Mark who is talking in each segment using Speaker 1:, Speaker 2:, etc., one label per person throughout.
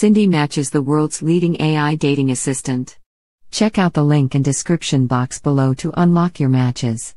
Speaker 1: Cindy matches the world's leading AI dating assistant. Check out the link in description box below to unlock your matches.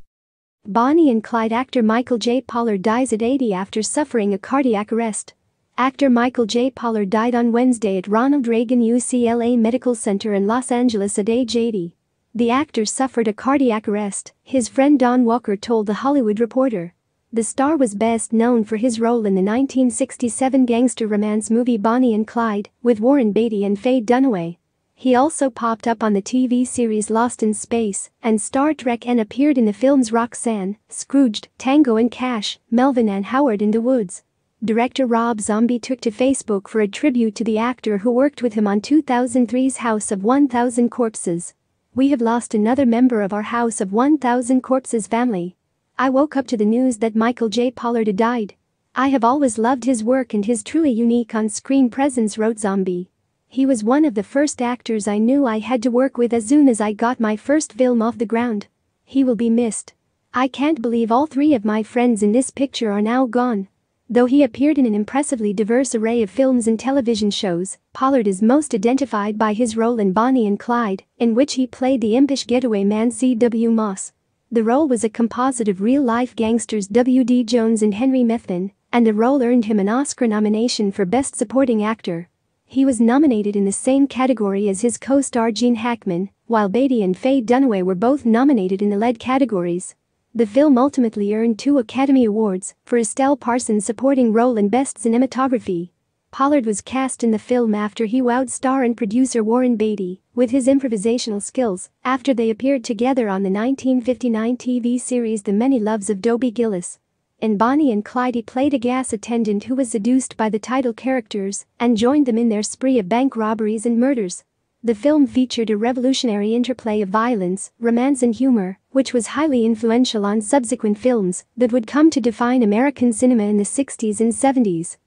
Speaker 2: Bonnie and Clyde actor Michael J. Pollard dies at 80 after suffering a cardiac arrest. Actor Michael J. Pollard died on Wednesday at Ronald Reagan UCLA Medical Center in Los Angeles at age 80. The actor suffered a cardiac arrest, his friend Don Walker told The Hollywood Reporter. The star was best known for his role in the 1967 gangster romance movie Bonnie and Clyde with Warren Beatty and Faye Dunaway. He also popped up on the TV series Lost in Space and Star Trek and appeared in the films Roxanne, Scrooged, Tango and Cash, Melvin and Howard in the Woods. Director Rob Zombie took to Facebook for a tribute to the actor who worked with him on 2003's House of 1000 Corpses. We have lost another member of our House of 1000 Corpses family. I woke up to the news that Michael J. Pollard had died. I have always loved his work and his truly unique on-screen presence wrote Zombie. He was one of the first actors I knew I had to work with as soon as I got my first film off the ground. He will be missed. I can't believe all three of my friends in this picture are now gone. Though he appeared in an impressively diverse array of films and television shows, Pollard is most identified by his role in Bonnie and Clyde, in which he played the impish getaway man C.W. Moss. The role was a composite of real-life gangsters W.D. Jones and Henry Methvin, and the role earned him an Oscar nomination for Best Supporting Actor. He was nominated in the same category as his co-star Gene Hackman, while Beatty and Faye Dunaway were both nominated in the lead categories. The film ultimately earned two Academy Awards for Estelle Parsons' supporting role in Best Cinematography Pollard was cast in the film after he wowed star and producer Warren Beatty with his improvisational skills after they appeared together on the 1959 TV series The Many Loves of Dobie Gillis. and Bonnie and Clyde played a gas attendant who was seduced by the title characters and joined them in their spree of bank robberies and murders. The film featured a revolutionary interplay of violence, romance and humor, which was highly influential on subsequent films that would come to define American cinema in the 60s and 70s.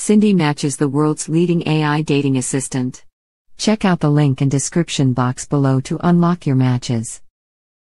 Speaker 1: Cindy matches the world's leading AI dating assistant. Check out the link in description box below to unlock your matches.